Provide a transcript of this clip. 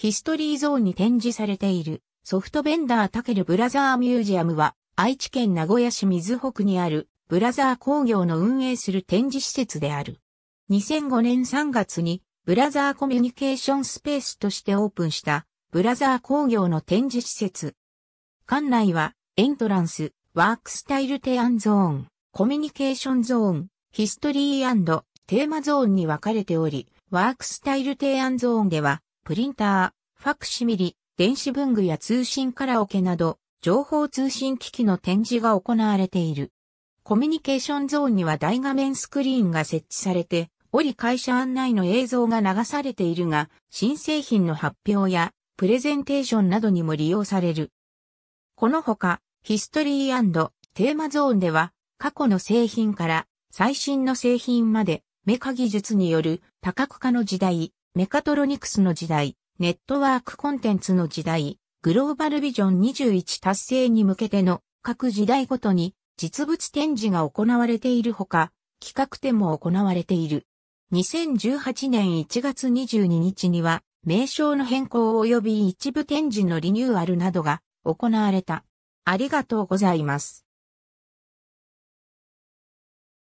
ヒストリーゾーンに展示されているソフトベンダータケルブラザーミュージアムは愛知県名古屋市水北にあるブラザー工業の運営する展示施設である。2005年3月にブラザーコミュニケーションスペースとしてオープンしたブラザー工業の展示施設。館内はエントランス、ワークスタイル提案ゾーン、コミュニケーションゾーン、ヒストリーテーマゾーンに分かれており、ワークスタイル提案ゾーンではプリンター、ファクシミリ、電子文具や通信カラオケなど、情報通信機器の展示が行われている。コミュニケーションゾーンには大画面スクリーンが設置されて、折会社案内の映像が流されているが、新製品の発表やプレゼンテーションなどにも利用される。このほか、ヒストリーテーマゾーンでは、過去の製品から最新の製品まで、メカ技術による多角化の時代、メカトロニクスの時代、ネットワークコンテンツの時代、グローバルビジョン21達成に向けての各時代ごとに実物展示が行われているほか、企画展も行われている。2018年1月22日には、名称の変更及び一部展示のリニューアルなどが行われた。ありがとうございます。